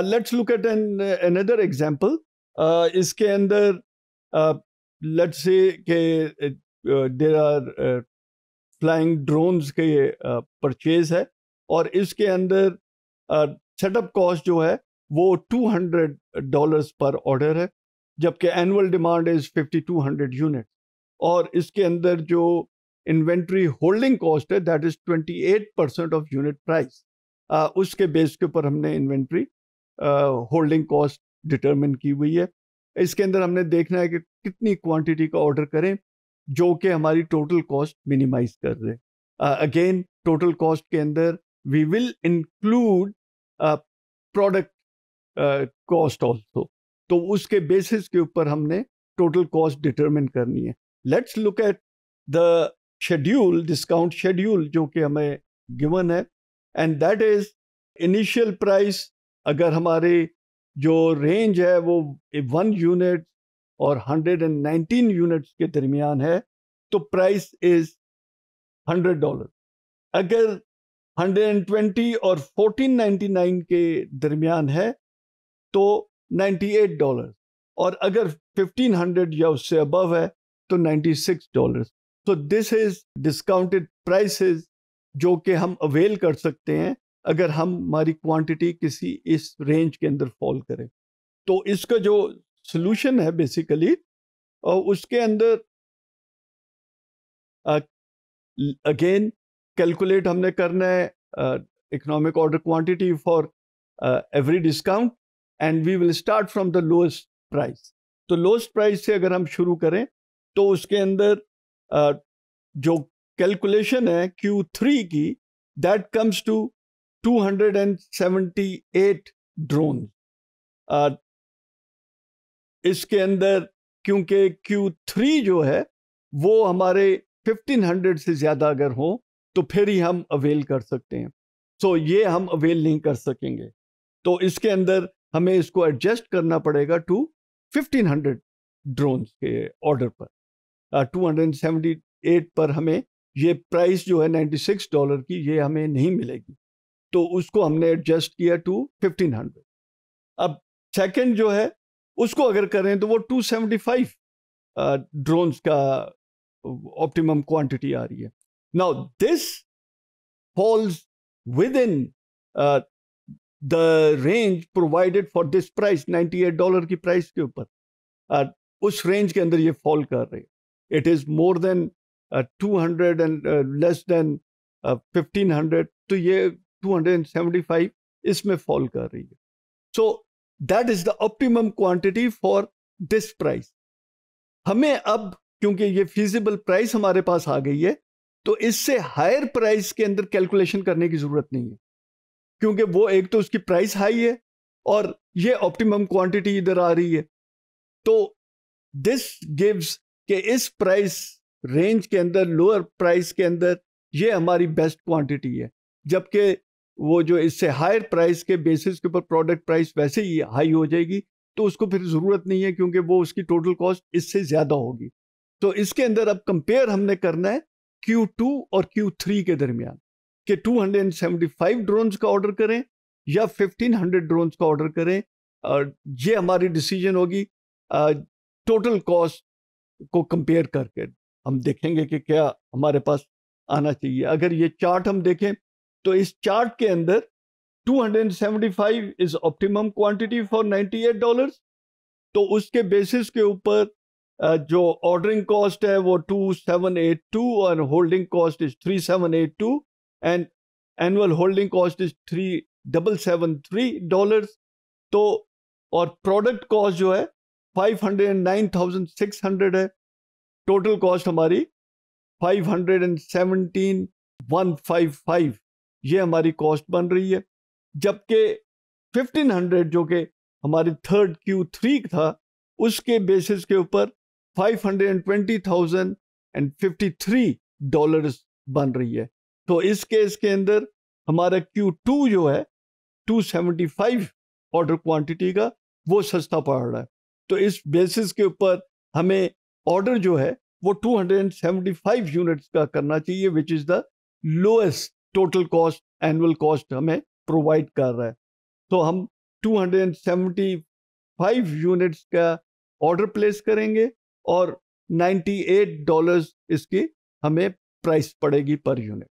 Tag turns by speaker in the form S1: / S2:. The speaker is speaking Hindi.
S1: let's look at an another example इसके अंदर लेट्स से के देर आर फ्लाइंग ड्रोन्स के परचेज है और इसके अंदर सेटअप कॉस्ट जो है वो 200 डॉलर्स पर ऑर्डर है जबकि एनुअल डिमांड इज़ 5200 यूनिट और इसके अंदर जो इन्वेंट्री होल्डिंग कॉस्ट है that is 28 percent of unit price उसके बेस के ऊपर हमने इन्वेंट्री होल्डिंग कॉस्ट डिटरमिन की हुई है इसके अंदर हमने देखना है कि कितनी क्वांटिटी का ऑर्डर करें जो कि हमारी टोटल कॉस्ट मिनिमाइज कर दे अगेन टोटल कॉस्ट के अंदर we will include product cost also तो उसके बेसिस के ऊपर हमने टोटल कॉस्ट डिटरमिन करनी है let's look at the schedule discount schedule जो कि हमें गिवन है and that is initial price अगर हमारे जो रेंज है वो वन यूनिट और हंड्रेड एंड नाइनटीन यूनिट के दरमियान है तो प्राइस इज हंड्रेड डॉलर अगर हंड्रेड एंड ट्वेंटी और फोर्टीन नाइन्टी नाइन के दरमियान है तो नाइन्टी एट डॉलर और अगर फिफ्टीन हंड्रेड या उससे अबव है तो नाइन्टी सिक्स डॉलर तो दिस इज डिस्काउंटेड प्राइस जो कि हम अवेल कर सकते हैं अगर हम हमारी क्वांटिटी किसी इस रेंज के अंदर फॉल करें तो इसका जो सोल्यूशन है बेसिकली और उसके अंदर अगेन कैलकुलेट हमने करना है economic order quantity for every discount and we will start from the lowest price तो लोएस्ट प्राइस से अगर हम शुरू करें तो उसके अंदर uh, जो कैलकुलेशन है Q3 की दैट कम्स टू 278 ड्रोन इसके अंदर क्योंकि Q3 जो है वो हमारे 1500 से ज़्यादा अगर हो तो फिर ही हम अवेल कर सकते हैं सो so, ये हम अवेल नहीं कर सकेंगे तो इसके अंदर हमें इसको एडजस्ट करना पड़ेगा टू 1500 ड्रोन्स के ऑर्डर पर टू हंड्रेड सेवेंटी एट पर हमें ये प्राइस जो है 96 डॉलर की ये हमें नहीं मिलेगी तो उसको हमने एडजस्ट किया टू फिफ्टीन हंड्रेड अब सेकेंड जो है उसको अगर करें तो वो फाइव ड्रोन्स का ऑप्टिमम क्वांटिटी आ रही है now this falls within the range provided for this price eight dollar की प्राइस के ऊपर uh, उस रेंज के अंदर ये फॉल कर रहे it is more than two hundred and less than fifteen hundred तो ये 275 इसमें फॉल कर रही है so that is the optimum quantity for this price हमें अब क्योंकि ये फीजिबल प्राइस हमारे पास आ गई है तो इससे हायर प्राइस के अंदर कैलकुलेशन करने की जरूरत नहीं है क्योंकि वो एक तो उसकी प्राइस हाई है और ये ऑप्टिमम क्वांटिटी इधर आ रही है तो दिस गिव्स के इस प्राइस रेंज के अंदर लोअर प्राइस के अंदर ये हमारी बेस्ट क्वांटिटी है जबकि वो जो इससे हायर प्राइस के बेसिस के ऊपर प्रोडक्ट प्राइस वैसे ही हाई हो जाएगी तो उसको फिर ज़रूरत नहीं है क्योंकि वो उसकी टोटल कॉस्ट इससे ज़्यादा होगी तो इसके अंदर अब कंपेयर हमने करना है Q2 और Q3 के दरमियान कि 275 ड्रोन्स का ऑर्डर करें या 1500 ड्रोन्स का ऑर्डर करें और ये हमारी डिसीजन होगी टोटल कॉस्ट को कंपेयर करके हम देखेंगे कि क्या हमारे पास आना चाहिए अगर ये चार्ट हम देखें तो इस चार्ट के अंदर 275 is optimum quantity for 98 dollars तो उसके बेसिस के ऊपर जो ऑर्डरिंग कॉस्ट है वो 2782 और holding cost is 3782 and annual holding cost is three double seven three dollar तो और प्रोडक्ट कॉस्ट जो है five hundred and nine thousand six hundred है टोटल कॉस्ट हमारी five hundred and seventeen one five five ये हमारी कॉस्ट बन रही है जबकि 1500 जो कि हमारी थर्ड क्यू थ्री था उसके बेसिस के ऊपर 520,053 डॉलर्स बन रही है तो इस केस के अंदर हमारा क्यू टू जो है 275 ऑर्डर क्वांटिटी का वो सस्ता पड़ रहा है तो इस बेसिस के ऊपर हमें ऑर्डर जो है वो 275 यूनिट्स का करना चाहिए which is the lowest total cost annual cost हमें प्रोवाइड कर रहा है तो हम 275 यूनिट्स का ऑर्डर प्लेस करेंगे और 98 डॉलर्स इसकी हमें प्राइस पड़ेगी पर यूनिट